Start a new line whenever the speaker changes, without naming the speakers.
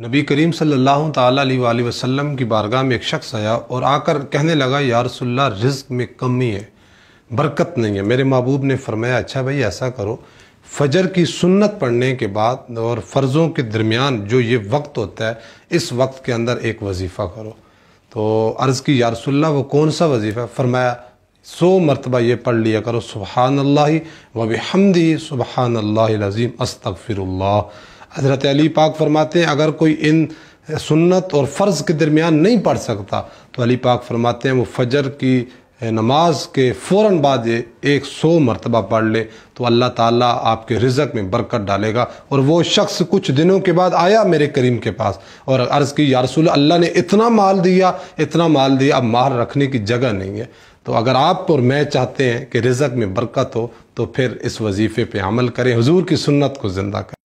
नबी करीम सल्लल्लाहु अलैहि वसल्लम की बारगाह में एक शख्स आया और आकर कहने लगा यारसल्ला रिज्क में कमी है बरकत नहीं है मेरे महबूब ने फरमाया अच्छा भाई ऐसा करो फजर की सुन्नत पढ़ने के बाद और फ़र्ज़ों के दरमियान जो ये वक्त होता है इस वक्त के अंदर एक वजीफ़ा करो तो अर्ज़ की यारसल्ला वो कौन सा वजीफ़ा फरमाया सो मरतबा ये पढ़ लिया करो सुबहानल्ला वबी हमदी सुबहानल्लाज़ीम अस्तफ़िर हज़रत अली पाक फरमाते अगर कोई इन सुन्नत और फ़र्ज़ के दरमियान नहीं पढ़ सकता तो अली पाक फरमाते हैं वो फजर की नमाज के फ़ौर बाद एक सौ मरतबा पढ़ ले तो अल्लाह ताला आपके रिजक में बरकत डालेगा और वो शख्स कुछ दिनों के बाद आया मेरे करीम के पास और अर्ज़ की यारसूल अल्लाह ने इतना माल दिया इतना माल दिया अब माल रखने की जगह नहीं है तो अगर आप और मैं चाहते हैं कि रिजक में बरकत हो तो फिर इस वजीफ़े पर अमल करें हजूर की सुन्नत को ज़िंदा करें